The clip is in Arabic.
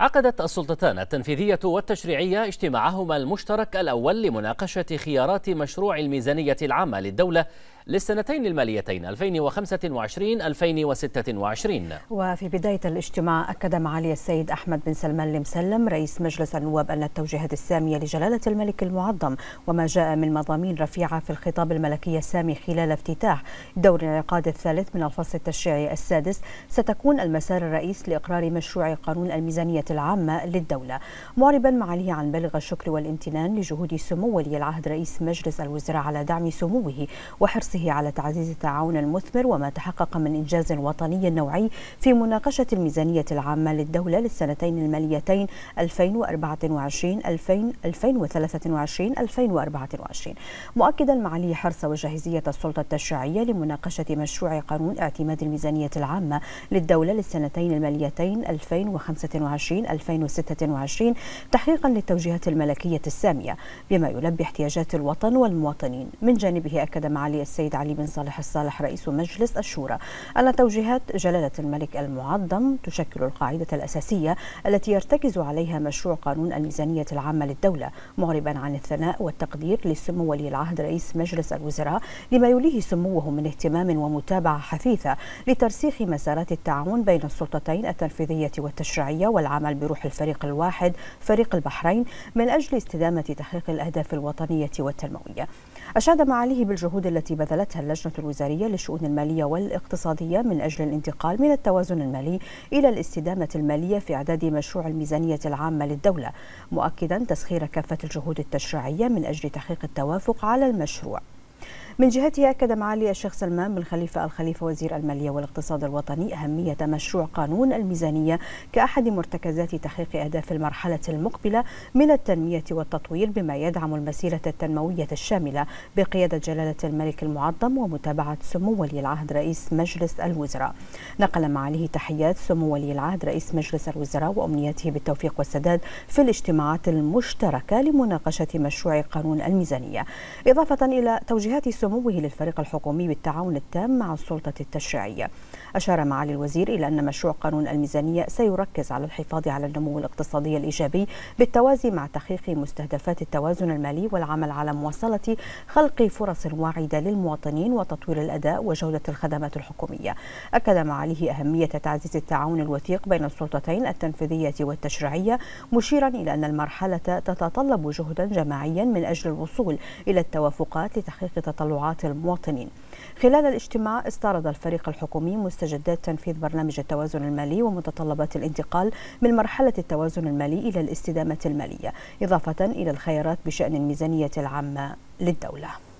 عقدت السلطتان التنفيذية والتشريعية اجتماعهما المشترك الأول لمناقشة خيارات مشروع الميزانية العامة للدولة للسنتين الماليتين 2025-2026 وفي بداية الاجتماع أكد معالي السيد أحمد بن سلمان المسلم رئيس مجلس النواب أن التوجيهات السامية لجلالة الملك المعظم وما جاء من مضامين رفيعة في الخطاب الملكي السامي خلال افتتاح دور الانعقاد الثالث من الفصل التشريعي السادس ستكون المسار الرئيس لإقرار مشروع قانون الميزانية العامة للدولة معربا معاليه عن بلغ الشكر والامتنان لجهود سمو ولي العهد رئيس مجلس الوزراء على دعم سموه وحرص حرصه على تعزيز التعاون المثمر وما تحقق من إنجاز وطني نوعي في مناقشة الميزانية العامة للدولة للسنتين الماليتين 2024 2023 2024 مؤكدا معالي حرص وجاهزية السلطة التشريعية لمناقشة مشروع قانون اعتماد الميزانية العامة للدولة للسنتين الماليتين 2025 2026 تحقيقا للتوجيهات الملكية السامية بما يلبي احتياجات الوطن والمواطنين من جانبه أكد معالي السيد السيد علي بن صالح الصالح رئيس مجلس الشورى أن توجيهات جلالة الملك المعظم تشكل القاعدة الأساسية التي يرتكز عليها مشروع قانون الميزانية العامة للدولة معربا عن الثناء والتقدير لسمو ولي العهد رئيس مجلس الوزراء لما يوليه سموه من اهتمام ومتابعة حثيثة لترسيخ مسارات التعاون بين السلطتين التنفيذية والتشريعية والعمل بروح الفريق الواحد فريق البحرين من أجل استدامة تحقيق الأهداف الوطنية والتنموية أشاد معاليه بالجهود التي بذلت امتثلتها اللجنة الوزارية للشؤون المالية والاقتصادية من أجل الانتقال من التوازن المالي إلى الاستدامة المالية في إعداد مشروع الميزانية العامة للدولة مؤكدا تسخير كافة الجهود التشريعية من أجل تحقيق التوافق على المشروع من جهته أكد معالي الشيخ سلمان بن خليفة الخليفة وزير المالية والاقتصاد الوطني أهمية مشروع قانون الميزانية كأحد مرتكزات تحقيق أهداف المرحلة المقبلة من التنمية والتطوير بما يدعم المسيرة التنموية الشاملة بقيادة جلالة الملك المعظم ومتابعة سمو ولي العهد رئيس مجلس الوزراء نقل معاليه تحيات سمو ولي العهد رئيس مجلس الوزراء وأمنياته بالتوفيق والسداد في الاجتماعات المشتركة لمناقشة مشروع قانون الميزانية إضافة إلى توجيهات سموه للفريق الحكومي بالتعاون التام مع السلطة التشريعية أشار معالي الوزير إلى أن مشروع قانون الميزانية سيركز على الحفاظ على النمو الاقتصادي الإيجابي بالتوازي مع تحقيق مستهدفات التوازن المالي والعمل على مواصلة خلق فرص واعدة للمواطنين وتطوير الأداء وجودة الخدمات الحكومية أكد معاليه أهمية تعزيز التعاون الوثيق بين السلطتين التنفيذية والتشريعية مشيرا إلى أن المرحلة تتطلب جهدا جماعيا من أجل الوصول إلى التوافقات لتحقيق تطلبات تطلعات المواطنين خلال الاجتماع استعرض الفريق الحكومي مستجدات تنفيذ برنامج التوازن المالي ومتطلبات الانتقال من مرحلة التوازن المالي إلى الاستدامة المالية إضافة إلى الخيارات بشأن الميزانية العامة للدولة